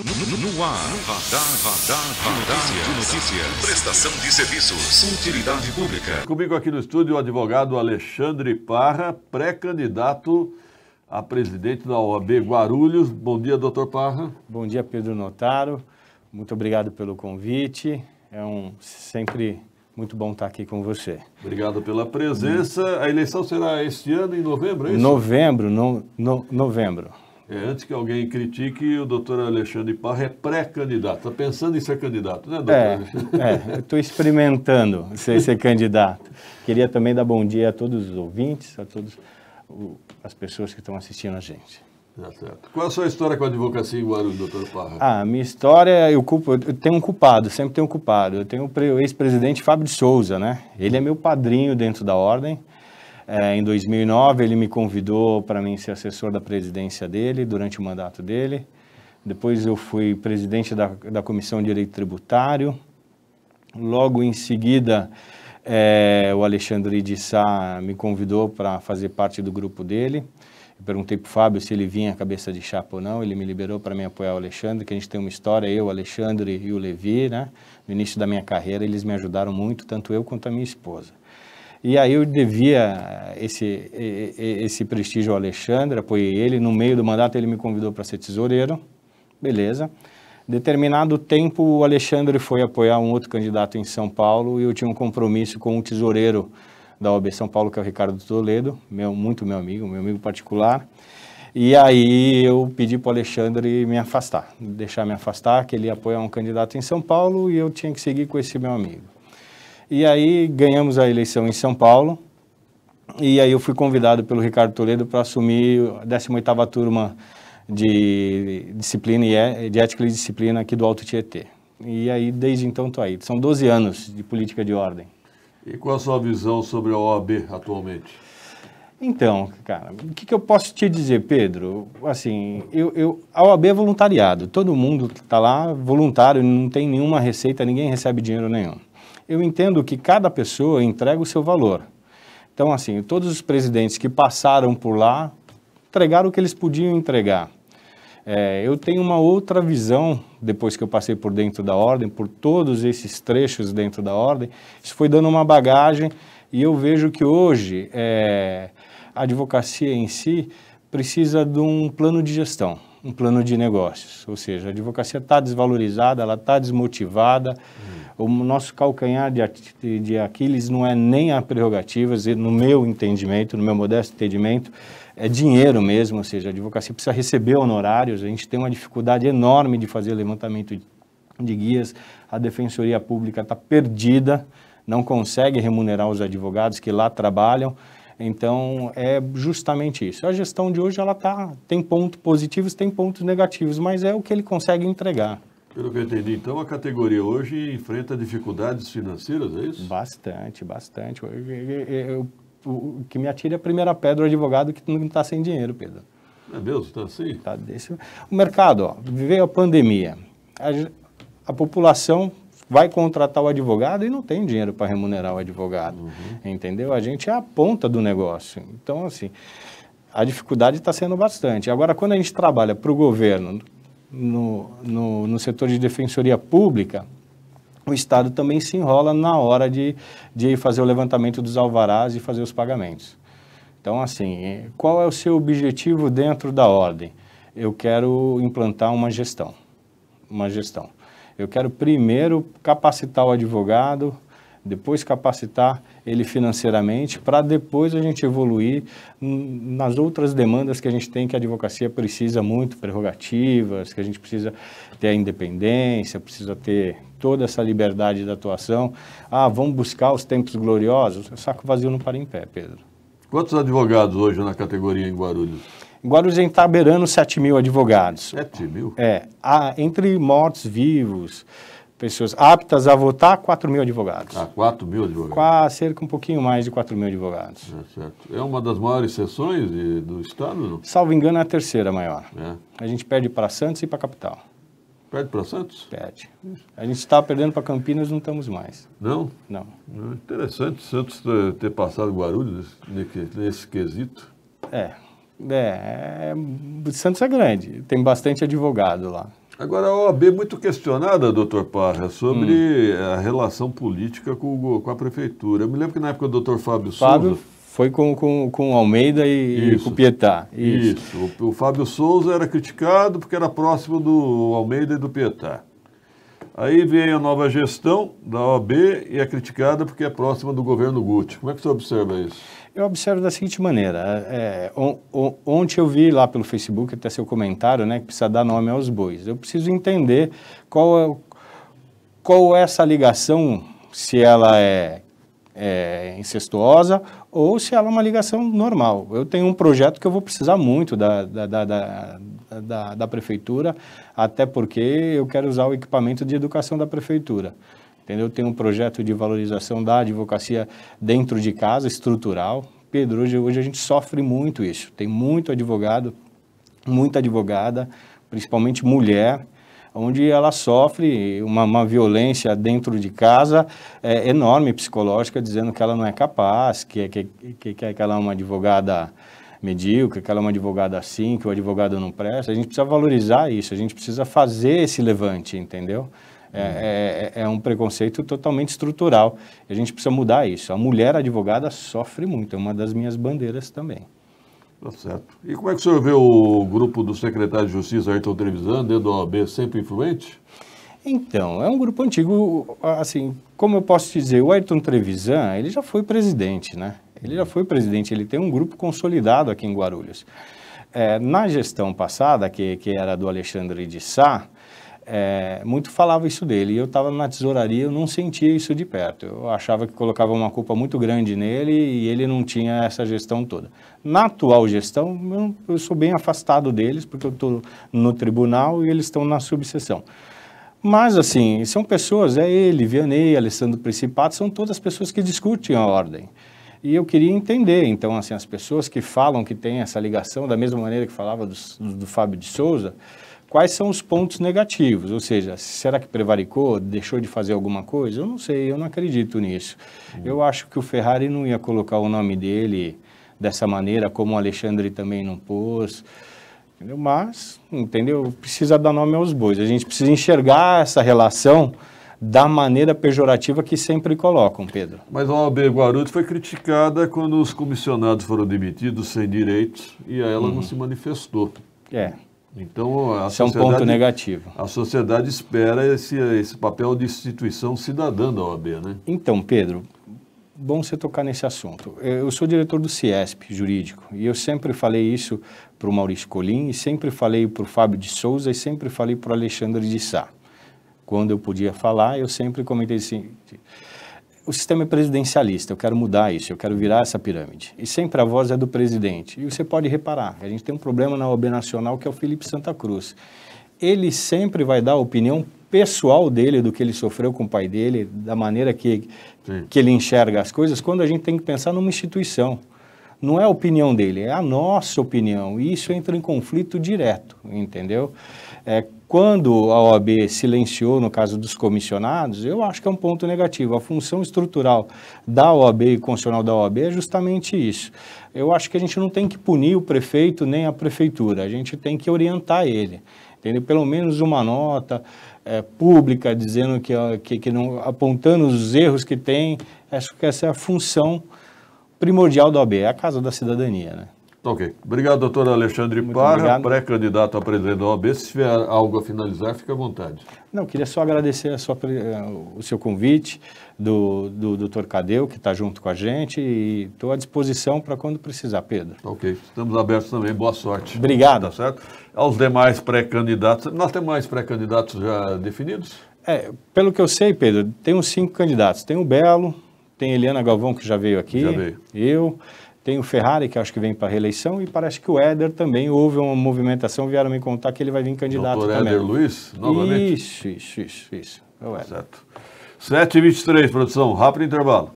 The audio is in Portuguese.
No, ar, radar, radar, radar de notícias. Prestação de serviços, utilidade pública. Comigo aqui no estúdio o advogado Alexandre Parra, pré-candidato a presidente da OAB Guarulhos. Bom dia, doutor Parra. Bom dia, Pedro Notaro. Muito obrigado pelo convite. É um sempre muito bom estar aqui com você. Obrigado pela presença. A eleição será este ano, em novembro, é isso? Novembro, no, no novembro. É, antes que alguém critique, o doutor Alexandre Parra é pré-candidato. Está pensando em ser candidato, né, doutor é, Alexandre? É, estou experimentando ser, ser candidato. Queria também dar bom dia a todos os ouvintes, a todas as pessoas que estão assistindo a gente. Tá certo. Qual é a sua história com a advocacia em Guarulhos, doutor Parra? Ah, minha história, eu, culpo, eu tenho um culpado, sempre tenho um culpado. Eu tenho o ex-presidente Fábio de Souza, né? Ele é meu padrinho dentro da ordem. É, em 2009, ele me convidou para mim ser assessor da presidência dele, durante o mandato dele. Depois eu fui presidente da, da Comissão de Direito Tributário. Logo em seguida, é, o Alexandre de Sá me convidou para fazer parte do grupo dele. Eu perguntei para o Fábio se ele vinha cabeça de chapa ou não. Ele me liberou para me apoiar o Alexandre, que a gente tem uma história, eu, o Alexandre e o Levi, né? No início da minha carreira, eles me ajudaram muito, tanto eu quanto a minha esposa. E aí eu devia eh, esse, esse prestígio ao Alexandre, apoiei ele. No meio do mandato ele me convidou para ser tesoureiro, beleza. Determinado tempo o Alexandre foi apoiar um outro candidato em São Paulo e eu tinha um compromisso com um tesoureiro da OAB São Paulo, que é o Ricardo Toledo, meu, muito meu amigo, meu amigo particular. E aí eu pedi para o Alexandre me afastar, deixar me afastar, que ele ia apoiar um candidato em São Paulo e eu tinha que seguir com esse meu amigo. E aí ganhamos a eleição em São Paulo. E aí eu fui convidado pelo Ricardo Toledo para assumir a 18ª turma de disciplina e é, de ética e disciplina aqui do Alto Tietê. E aí desde então estou aí. São 12 anos de política de ordem. E qual a sua visão sobre a OAB atualmente? Então, cara, o que, que, eu posso te dizer, Pedro? Assim, eu, eu, a OAB é voluntariado. Todo mundo está lá voluntário, não tem nenhuma receita, ninguém recebe dinheiro nenhum eu entendo que cada pessoa entrega o seu valor. Então, assim, todos os presidentes que passaram por lá entregaram o que eles podiam entregar. É, eu tenho uma outra visão depois que eu passei por dentro da ordem, por todos esses trechos dentro da ordem. Isso foi dando uma bagagem e eu vejo que hoje é, a advocacia em si precisa de um plano de gestão, um plano de negócios. Ou seja, a advocacia está desvalorizada, ela está desmotivada. Uhum o nosso calcanhar de, de Aquiles não é nem a prerrogativas, e no meu entendimento, no meu modesto entendimento, é dinheiro mesmo, ou seja, a advocacia precisa receber honorários, a gente tem uma dificuldade enorme de fazer levantamento de guias, a defensoria pública está perdida, não consegue remunerar os advogados que lá trabalham, então é justamente isso. A gestão de hoje ela tá, tem pontos positivos, tem pontos negativos, mas é o que ele consegue entregar. Pelo que eu entendi, então a categoria hoje enfrenta dificuldades financeiras, é isso? Bastante, bastante. Eu, eu, eu, o que me atira é a primeira pedra o advogado que não está sem dinheiro, Pedro. É mesmo? Está assim? Tá desse... O mercado, ó, veio a pandemia. A, a população vai contratar o advogado e não tem dinheiro para remunerar o advogado, uhum. entendeu? A gente é a ponta do negócio. Então, assim, a dificuldade está sendo bastante. Agora, quando a gente trabalha para o governo, no, no, no setor de defensoria pública, o Estado também se enrola na hora de, de fazer o levantamento dos alvarás e fazer os pagamentos. Então, assim, eh, qual é o seu objetivo dentro da ordem? Eu quero implantar uma gestão, uma gestão. Eu quero primeiro capacitar o advogado, depois capacitar ele financeiramente, para depois a gente evoluir nas outras demandas que a gente tem, que a advocacia precisa muito, prerrogativas, que a gente precisa ter a independência, precisa ter toda essa liberdade da atuação. Ah, vamos buscar os tempos gloriosos? O saco vazio não para em pé, Pedro. Quantos advogados hoje na categoria em Guarulhos? Em Guarulhos está beirando 7 mil advogados. 7 mil? É. entre mortos vivos, pessoas aptas a votar, 4 mil advogados. Ah, 4 mil advogados. Quase, cerca um pouquinho mais de 4 mil advogados. É, certo. é uma das maiores sessões de, do Estado? Não? Salvo engano, é a terceira maior. É. A gente perde para Santos e para a capital. Perde para Santos? Perde. A gente estava tá perdendo para Campinas, não estamos mais. Não? Não. É interessante Santos ter passado Guarulhos nesse quesito. É. É, é, Santos é grande, tem bastante advogado lá. Agora, a OAB é muito questionada, doutor Parra, sobre hum. a relação política com, com, a prefeitura. Eu me lembro que na época do doutor Fábio, Fábio Souza... foi com, com, com Almeida e, isso, e com Pietá. Isso. isso. O, o Fábio Souza era criticado porque era próximo do Almeida e do Pietá. Aí veio a nova gestão da OAB e é criticada porque é próxima do governo Guti. Como é que você observa isso? Eu observo da seguinte maneira. É, on, on, ontem eu vi lá pelo Facebook até seu comentário, né, que precisa dar nome aos bois. Eu preciso entender qual é, qual é essa ligação, se ela é, é incestuosa ou se ela é uma ligação normal. Eu tenho um projeto que eu vou precisar muito da, da, da, da da, da prefeitura, até porque eu quero usar o equipamento de educação da prefeitura. Entendeu? Tem um projeto de valorização da advocacia dentro de casa, estrutural. Pedro, hoje, hoje a gente sofre muito isso. Tem muito advogado, muita advogada, principalmente mulher, onde ela sofre uma, uma, violência dentro de casa é, enorme psicológica, dizendo que ela não é capaz, que, é, que, é, que, é, que ela é uma advogada medíocre, que ela é uma advogada assim, que o advogado não presta. A gente precisa valorizar isso, a gente precisa fazer esse levante, entendeu? É, uhum. é, é, é, um preconceito totalmente estrutural. A gente precisa mudar isso. A mulher advogada sofre muito, é uma das minhas bandeiras também. Tá certo. E como é que o senhor vê o grupo do secretário de Justiça, Ayrton Trevisan, dentro do OAB, sempre influente? Então, é um grupo antigo, assim, como eu posso te dizer, o Ayrton Trevisan, ele já foi presidente, né? Ele já foi presidente, ele tem um grupo consolidado aqui em Guarulhos. É, na gestão passada, que, que era do Alexandre de Sá, é, muito falava isso dele. E eu estava na tesouraria, eu não sentia isso de perto. Eu achava que colocava uma culpa muito grande nele e ele não tinha essa gestão toda. Na atual gestão, eu, eu sou bem afastado deles, porque eu estou no tribunal e eles estão na subseção. Mas, assim, são pessoas, é ele, Vianney, Alessandro Principato, são todas pessoas que discutem a ordem. E eu queria entender, então, assim, as pessoas que falam que tem essa ligação, da mesma maneira que falava do, do Fábio de Souza, quais são os pontos negativos? Ou seja, será que prevaricou, deixou de fazer alguma coisa? Eu não sei, eu não acredito nisso. Uhum. Eu acho que o Ferrari não ia colocar o nome dele dessa maneira, como o Alexandre também não pôs. Entendeu? Mas, entendeu? Precisa dar nome aos bois. A gente precisa enxergar essa relação da maneira pejorativa que sempre colocam, Pedro. Mas a OAB Guarulhos foi criticada quando os comissionados foram demitidos sem direitos e ela uhum. não se manifestou. É. Então, a Isso é um ponto negativo. A sociedade espera esse, esse papel de instituição cidadã da OAB, né? Então, Pedro, bom você tocar nesse assunto. Eu sou diretor do CIESP, jurídico, e eu sempre falei isso para o Maurício Colim, e sempre falei para o Fábio de Souza, e sempre falei para o Alexandre de Sá. Quando eu podia falar, eu sempre comentei assim, o sistema é presidencialista, eu quero mudar isso, eu quero virar essa pirâmide. E sempre a voz é do presidente. E você pode reparar, a gente tem um problema na OB Nacional que é o Felipe Santa Cruz. Ele sempre vai dar a opinião pessoal dele, do que ele sofreu com o pai dele, da maneira que, que ele enxerga as coisas, quando a gente tem que pensar numa instituição. Não é a opinião dele, é a nossa opinião. E isso entra em conflito direto, entendeu? É, quando a OAB silenciou no caso dos comissionados, eu acho que é um ponto negativo. A função estrutural da OAB e constitucional da OAB é justamente isso. Eu acho que a gente não tem que punir o prefeito nem a prefeitura, a gente tem que orientar ele. Entendeu? Pelo menos uma nota, é, pública, dizendo que, que, que, não, apontando os erros que tem. Acho que essa é a função primordial da OAB, é a Casa da Cidadania, né? Tá ok. Obrigado, doutor Alexandre Muito Parra, pré-candidato a presidente da OAB. Se tiver algo a finalizar, fique à vontade. Não, queria só agradecer sua, eh, o seu convite do, do doutor Cadeu, que está junto com a gente, e estou à disposição para quando precisar, Pedro. Ok. Estamos abertos também. Boa sorte. Obrigado. Tá certo? Aos demais pré-candidatos, nós temos mais pré-candidatos já definidos? É, pelo que eu sei, Pedro, tem uns cinco candidatos. Tem o Belo, tem Eliana Galvão, que já veio aqui. Já veio. Eu. Tem o Ferrari, que acho que vem para reeleição, e parece que o Éder também houve uma movimentação, vieram me contar que ele vai vir candidato Doutor também. Éder Luiz, novamente? Isso, isso, isso, isso. É o Éder. Certo. 7h23, produção, rápido intervalo.